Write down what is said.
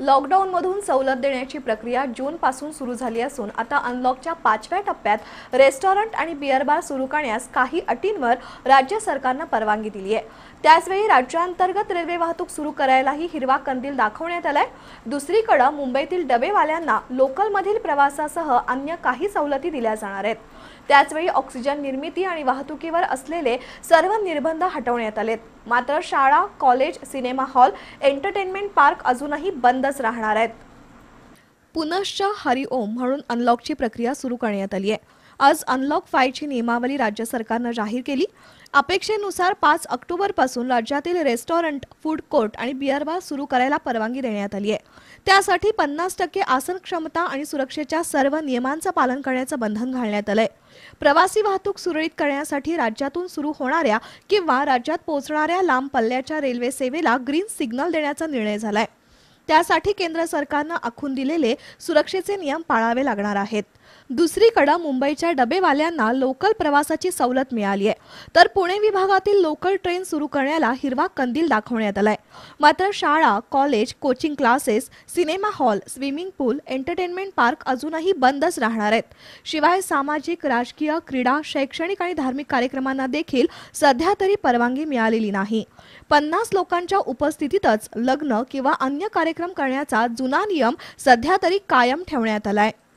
लॉकडाऊनमधून सवलत देण्याची प्रक्रिया जूनपासून सुरू झाली असून आता अनलॉकच्या पाचव्या टप्प्यात रेस्टॉरंट आणि बिअर बार सुरू करण्यास काही अटींवर राज्य सरकारनं परवानगी दिली आहे त्याचवेळी राज्यांतर्गत रेल्वे वाहतूक सुरू करायलाही हिरवा कंदील दाखवण्यात आलाय दुसरीकडे मुंबईतील डबेवाल्यांना लोकलमधील प्रवासासह अन्य काही सवलती दिल्या जाणार आहेत त्याचवेळी ऑक्सिजन निर्मिती आणि वाहतुकीवर असलेले सर्व निर्बंध हटवण्यात आलेत मात्र शाळा college cinema hall entertainment park अजूनही बंद बंदच राहणार आहेत पुनश्च हरिओम म्हणून अनलॉकची प्रक्रिया सुरू करण्यात आली आहे आज अनलॉक फायची नियमावली राज्य सरकारनं जाहीर केली अपेक्षेनुसार पाच पासून राज्यातील रेस्टॉरंट फूड कोर्ट आणि बिअर बार सुरू करायला परवानगी देण्यात आली आहे त्यासाठी पन्नास टक्के आसन क्षमता आणि सुरक्षेच्या सर्व नियमांचं पालन करण्याचं बंधन घालण्यात आलंय प्रवासी वाहतूक सुरळीत करण्यासाठी राज्यातून सुरू होणाऱ्या किंवा राज्यात पोहोचणाऱ्या लांब पल्ल्याच्या रेल्वे सेवेला ग्रीन सिग्नल देण्याचा निर्णय झालाय त्यासाठी केंद्र सरकारनं आखून दिलेले सुरक्षेचे नियम पाळावे लागणार आहेत दुसरीकडे मुंबईच्या डबेवाल्यांना लोकल प्रवासाची सवलत मिळाली आहे तर पुणे विभागातील लोकल ट्रेन सुरू करण्याला हिरवा कंदील दाखवण्यात आलाय मात्र शाळा college coaching classes cinema hall swimming pool entertainment park अजूनही बंदच राहणार आहेत शिवाय सामाजिक राजकीय क्रीडा शैक्षणिक आणि धार्मिक कार्यक्रमांना देखील सध्या तरी परवानगी मिळालेली नाही पन्नास लोकांच्या उपस्थितीतच लग्न किंवा अन्य कार्यक्रम करण्याचा जुना नियम सध्या तरी कायम ठेवण्यात आलाय